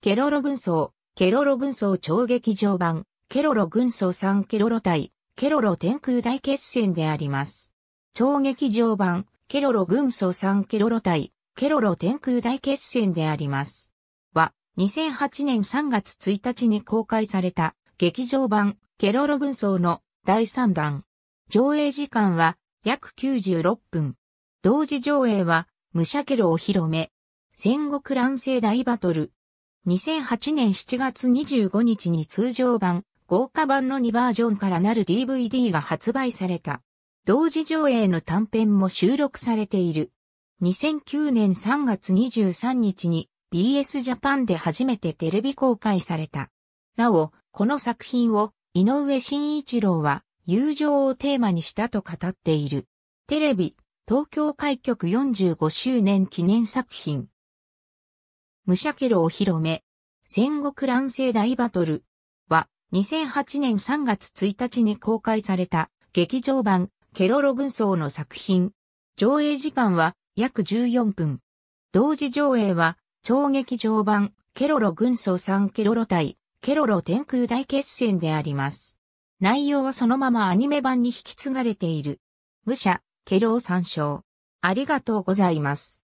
ケロロ軍曹、ケロロ軍曹超劇場版、ケロロ軍曹3ケロロ対、ケロロ天空大決戦であります。超劇場版、ケロロ軍曹3ケロロ対、ケロロ天空大決戦であります。は、2008年3月1日に公開された、劇場版、ケロロ軍曹の第3弾。上映時間は、約96分。同時上映は、武者ケロお披露目。戦国乱世大バトル、2008年7月25日に通常版、豪華版の2バージョンからなる DVD が発売された。同時上映の短編も収録されている。2009年3月23日に BS ジャパンで初めてテレビ公開された。なお、この作品を井上慎一郎は友情をテーマにしたと語っている。テレビ、東京開局45周年記念作品。武者ケロを広め。戦国乱世大バトルは2008年3月1日に公開された劇場版ケロロ軍曹の作品。上映時間は約14分。同時上映は超劇場版ケロロ軍曹3ケロロ対ケロロ天空大決戦であります。内容はそのままアニメ版に引き継がれている。武者、ケロを参照。ありがとうございます。